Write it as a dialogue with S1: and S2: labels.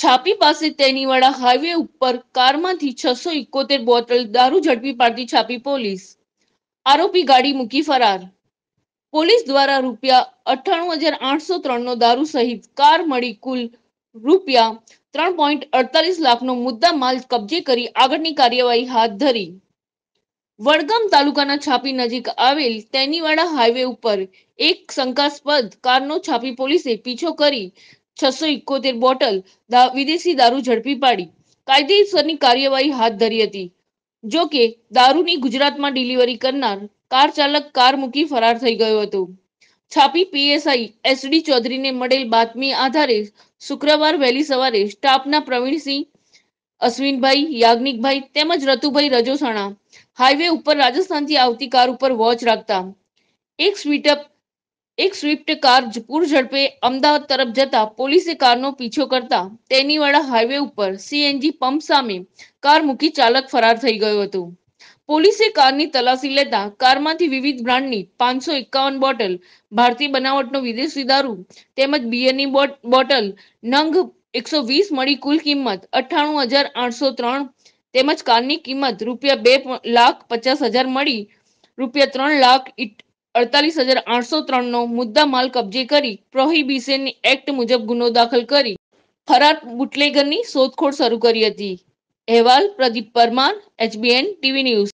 S1: છાપી પાસે તેનીવાડા હાઈવે ઉપર કારમાંથી છસો ઇકોતેર બોટલ દારૂ ઝડપી પાડતી છાપી પોલીસ આરોપી ગાડી મૂકી ફરાર પોલીસ દ્વારા રૂપિયા અઠ્ઠાણું હજાર આઠસો ત્રણનો દારૂ સહિત કાર મળી કુલ રૂપિયા ત્રણ પોઈન્ટ અડતાલીસ લાખનો મુદ્દા માલ કબજે કરી આગળની કાર્યવાહી હાથ ધરી વડગામ તાલુકાના છાપી નજીક આવેલ તેનીવાડા હાઈવે ઉપર એક શંકાસ્પદ કારનો છાપી પોલીસે પીછો કરી છસો ઇકોતેર બોટલ વિદેશી દારૂ ઝડપી પાડી કાયદેસરની કાર્યવાહી હાથ ધરી હતી જો દારૂની ગુજરાતમાં ડિલિવરી કરનાર કાર ચાલક કાર મૂકી ફરાર થઈ ગયો હતો છાપી પીએસઆઈ એસડી ચૌધરીને મળેલ બાતમી આધારે શુક્રવાર વહેલી સવારે સ્ટાફના પ્રવીણસિંહ અશ્વિનભાઈ યાજ્ઞિકભાઈ તેમજ રતુભાઈ રજોસાણા હાઈવે ઉપર રાજસ્થાનથી આવતી કાર ઉપર વોચ રાખતા એક સ્વીટઅપ એક સ્વિફ્ટ કાર પૂર ઝડપે અમદાવાદ તરફ જતા પોલીસે કારનો પીછો કરતા તેનીવાડા હાઈવે ઉપર સીએનજી પંપ સામે કાર મૂકી ચાલક ફરાર થઈ ગયો હતો પોલીસે કારની તલાશી લેતા કારમાંથી વિવિધ બ્રાન્ડની પાંચસો એકાવન બોટલ ભારતીય બનાવટનો વિદેશી દારૂ તેમજ બિયરની બોટલ નંગ એકસો વીસ મળી કુલ કિંમત અઠ્ઠાણું હજાર આઠસો ત્રણ તેમજ કારની કિંમત રૂપિયા બે લાખ પચાસ હજાર મળી રૂપિયા ત્રણ લાખ અડતાલીસ હજાર આઠસો ત્રણ નો મુદ્દા માલ કબજે કરી પ્રોહિબિશન એક્ટ મુજબ ગુનો દાખલ કરી ફરાર બુટલેગરની શોધખોળ શરૂ કરી હતી અહેવાલ Pradeep Parmar HBN TV news